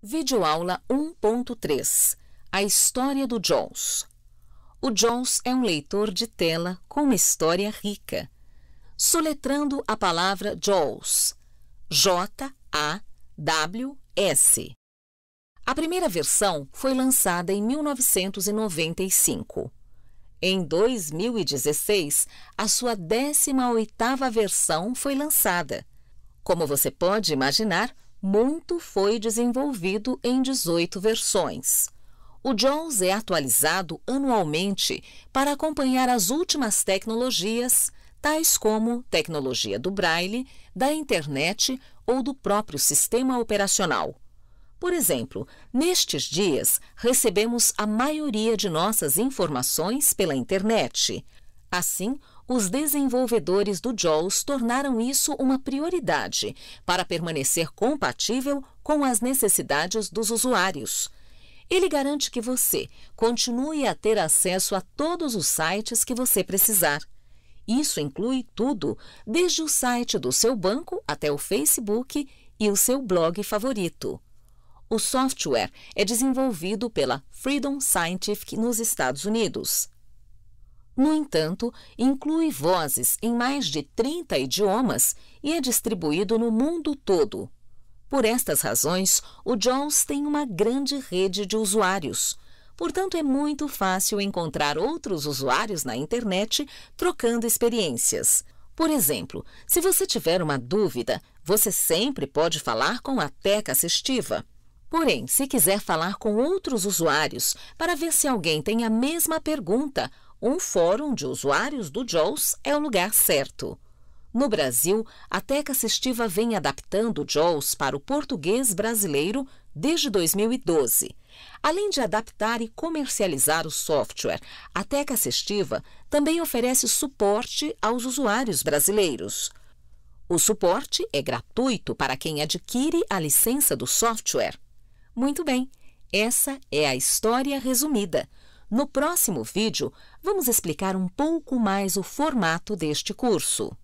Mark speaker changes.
Speaker 1: Videoaula 1.3 A História do Jones O Jones é um leitor de tela com uma história rica. Soletrando a palavra Jaws J-A-W-S. A primeira versão foi lançada em 1995. Em 2016, a sua 18 oitava versão foi lançada. Como você pode imaginar, muito foi desenvolvido em 18 versões. O Jaws é atualizado anualmente para acompanhar as últimas tecnologias, tais como tecnologia do braille, da internet ou do próprio sistema operacional. Por exemplo, nestes dias recebemos a maioria de nossas informações pela internet. Assim, os desenvolvedores do JAWS tornaram isso uma prioridade para permanecer compatível com as necessidades dos usuários. Ele garante que você continue a ter acesso a todos os sites que você precisar. Isso inclui tudo, desde o site do seu banco até o Facebook e o seu blog favorito. O software é desenvolvido pela Freedom Scientific nos Estados Unidos. No entanto, inclui vozes em mais de 30 idiomas e é distribuído no mundo todo. Por estas razões, o Jaws tem uma grande rede de usuários. Portanto, é muito fácil encontrar outros usuários na internet trocando experiências. Por exemplo, se você tiver uma dúvida, você sempre pode falar com a Teca Assistiva. Porém, se quiser falar com outros usuários para ver se alguém tem a mesma pergunta um fórum de usuários do JAWS é o lugar certo. No Brasil, a Teca Assistiva vem adaptando o JAWS para o português brasileiro desde 2012. Além de adaptar e comercializar o software, a Teca Assistiva também oferece suporte aos usuários brasileiros. O suporte é gratuito para quem adquire a licença do software. Muito bem, essa é a história resumida. No próximo vídeo, vamos explicar um pouco mais o formato deste curso.